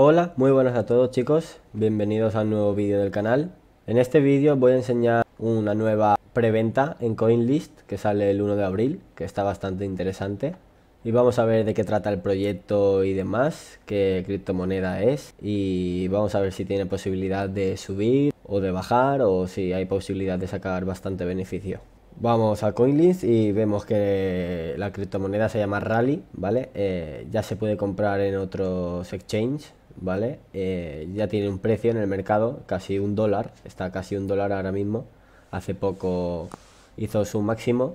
Hola, muy buenas a todos chicos, bienvenidos a un nuevo vídeo del canal. En este vídeo voy a enseñar una nueva preventa en CoinList que sale el 1 de abril, que está bastante interesante. Y vamos a ver de qué trata el proyecto y demás, qué criptomoneda es y vamos a ver si tiene posibilidad de subir o de bajar o si hay posibilidad de sacar bastante beneficio. Vamos a CoinList y vemos que la criptomoneda se llama Rally, ¿vale? Eh, ya se puede comprar en otros exchanges ¿vale? Eh, ya tiene un precio en el mercado, casi un dólar, está casi un dólar ahora mismo. Hace poco hizo su máximo,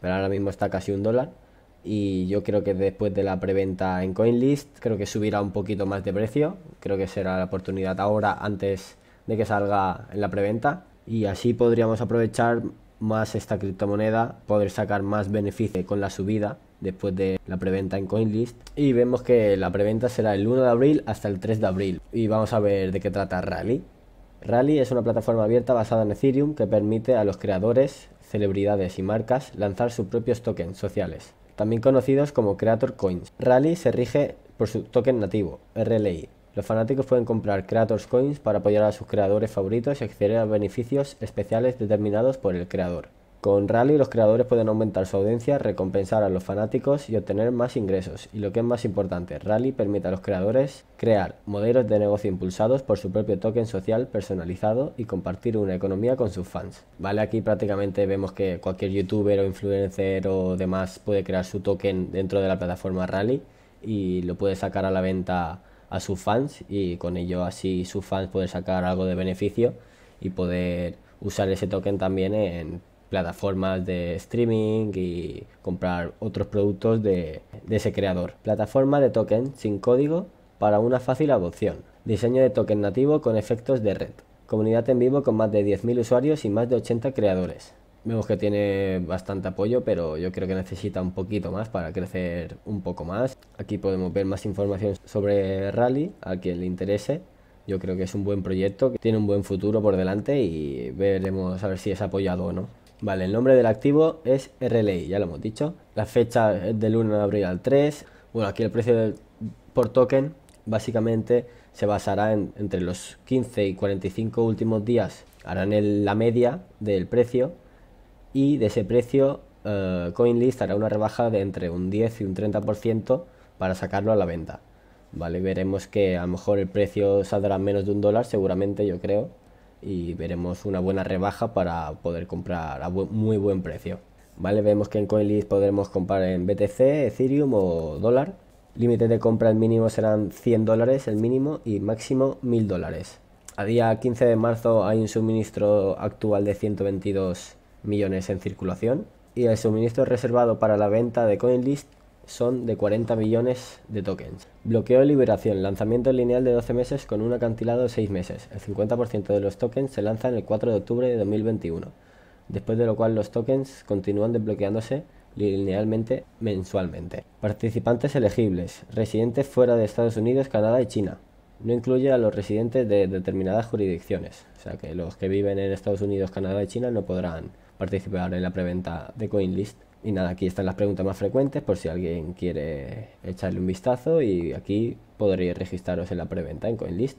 pero ahora mismo está casi un dólar. Y yo creo que después de la preventa en CoinList, creo que subirá un poquito más de precio. Creo que será la oportunidad ahora, antes de que salga en la preventa. Y así podríamos aprovechar más esta criptomoneda, poder sacar más beneficio con la subida después de la preventa en Coinlist. Y vemos que la preventa será el 1 de abril hasta el 3 de abril. Y vamos a ver de qué trata Rally. Rally es una plataforma abierta basada en Ethereum que permite a los creadores, celebridades y marcas lanzar sus propios tokens sociales, también conocidos como Creator Coins. Rally se rige por su token nativo, RLI. Los fanáticos pueden comprar Creators Coins para apoyar a sus creadores favoritos y acceder a beneficios especiales determinados por el creador. Con Rally los creadores pueden aumentar su audiencia, recompensar a los fanáticos y obtener más ingresos. Y lo que es más importante, Rally permite a los creadores crear modelos de negocio impulsados por su propio token social personalizado y compartir una economía con sus fans. Vale, aquí prácticamente vemos que cualquier youtuber o influencer o demás puede crear su token dentro de la plataforma Rally y lo puede sacar a la venta a sus fans y con ello así sus fans pueden sacar algo de beneficio y poder usar ese token también en plataformas de streaming y comprar otros productos de, ese creador. Plataforma de token sin código para una fácil adopción. Diseño de token nativo con efectos de red. Comunidad en vivo con más de 10.000 usuarios y más de 80 creadores. Vemos que tiene bastante apoyo, pero yo creo que necesita un poquito más para crecer un poco más. Aquí podemos ver más información sobre Rally, a quien le interese. Yo creo que es un buen proyecto, que tiene un buen futuro por delante y veremos a ver si es apoyado o no. Vale, el nombre del activo es RLI, ya lo hemos dicho. La fecha es del 1 de abril al 3. Bueno, aquí el precio por token básicamente se basará en entre los 15 y 45 últimos días. Harán la media del precio y de ese precio eh, CoinList hará una rebaja de entre un 10 y un 30% para sacarlo a la venta. Vale, veremos que a lo mejor el precio saldrá menos de un dólar, seguramente yo creo, y veremos una buena rebaja para poder comprar a muy buen precio. Vale, vemos que en CoinList podremos comprar en BTC, Ethereum o dólar. Límite de compra el mínimo serán 100 dólares el mínimo y máximo 1000 dólares. A día 15 de marzo hay un suministro actual de 122 millones en circulación y el suministro reservado para la venta de CoinList son de 40 millones de tokens. Bloqueo de liberación, lanzamiento lineal de 12 meses con un acantilado de 6 meses. El 50% de los tokens se lanzan el 4 de octubre de 2021, después de lo cual los tokens continúan desbloqueándose linealmente mensualmente. Participantes elegibles, residentes fuera de Estados Unidos, Canadá y China. No incluye a los residentes de determinadas jurisdicciones, o sea que los que viven en Estados Unidos, Canadá y China no podrán participar en la preventa de CoinList. Y nada, aquí están las preguntas más frecuentes por si alguien quiere echarle un vistazo y aquí podréis registraros en la preventa en CoinList.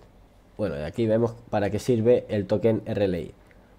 Bueno, y aquí vemos para qué sirve el token RLI.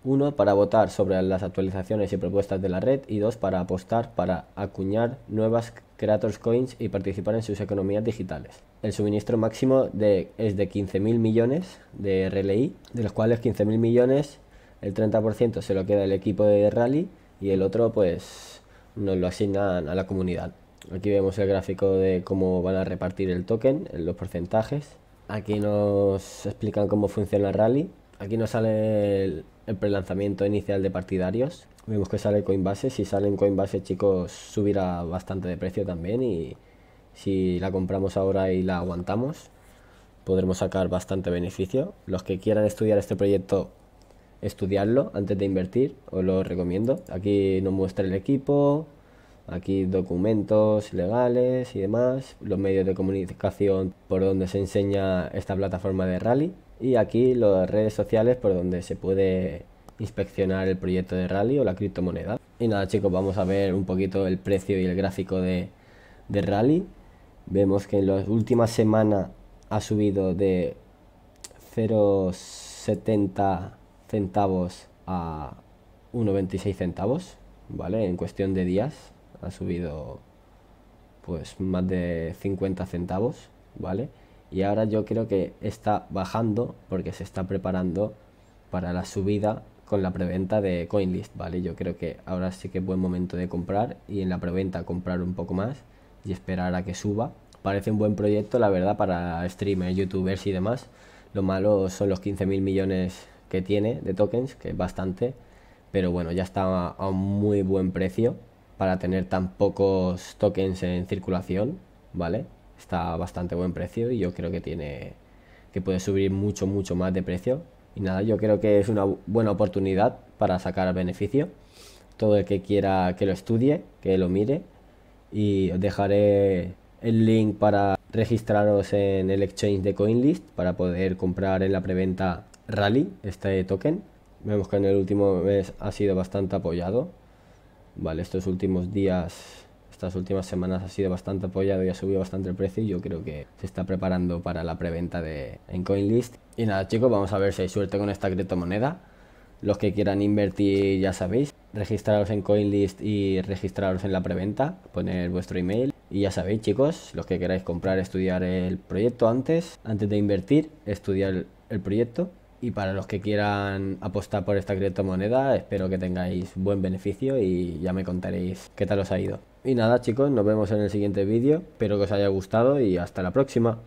Uno, para votar sobre las actualizaciones y propuestas de la red y dos, para apostar para acuñar nuevas Creators Coins y participar en sus economías digitales. El suministro máximo de, es de 15.000 millones de RLI, de los cuales 15.000 millones, el 30% se lo queda el equipo de Rally y el otro pues nos lo asignan a la comunidad. Aquí vemos el gráfico de cómo van a repartir el token, los porcentajes. Aquí nos explican cómo funciona el rally. Aquí nos sale el, prelanzamiento inicial de partidarios. Vemos que sale Coinbase. Si sale en Coinbase, chicos, subirá bastante de precio también. Y si la compramos ahora y la aguantamos, podremos sacar bastante beneficio. Los que quieran estudiar este proyecto estudiarlo antes de invertir, os lo recomiendo. Aquí nos muestra el equipo, aquí documentos legales y demás, los medios de comunicación por donde se enseña esta plataforma de rally y aquí las redes sociales por donde se puede inspeccionar el proyecto de rally o la criptomoneda. Y nada chicos, vamos a ver un poquito el precio y el gráfico de, de rally. Vemos que en las últimas semanas ha subido de 0,70 centavos a 1,26 centavos, ¿vale? En cuestión de días ha subido pues más de 50 centavos, ¿vale? Y ahora yo creo que está bajando porque se está preparando para la subida con la preventa de CoinList, ¿vale? Yo creo que ahora sí que es buen momento de comprar y en la preventa comprar un poco más y esperar a que suba. Parece un buen proyecto, la verdad, para streamers, youtubers y demás. Lo malo son los 15.000 millones tiene de tokens, que es bastante, pero bueno, ya está a un muy buen precio para tener tan pocos tokens en circulación, ¿vale? Está bastante buen precio y yo creo que tiene que puede subir mucho, mucho más de precio. Y nada, yo creo que es una buena oportunidad para sacar beneficio. Todo el que quiera que lo estudie, que lo mire. Y os dejaré el link para registraros en el exchange de CoinList para poder comprar en la preventa Rally, este token. Vemos que en el último mes ha sido bastante apoyado. Vale, estos últimos días, estas últimas semanas ha sido bastante apoyado y ha subido bastante el precio. Y yo creo que se está preparando para la preventa de en CoinList. Y nada, chicos, vamos a ver si hay suerte con esta criptomoneda. Los que quieran invertir, ya sabéis, registraros en CoinList y registraros en la preventa, poner vuestro email. Y ya sabéis, chicos, los que queráis comprar, estudiar el proyecto antes, antes de invertir, estudiar el proyecto y para los que quieran apostar por esta criptomoneda, espero que tengáis buen beneficio y ya me contaréis qué tal os ha ido. Y nada chicos, nos vemos en el siguiente vídeo, espero que os haya gustado y hasta la próxima.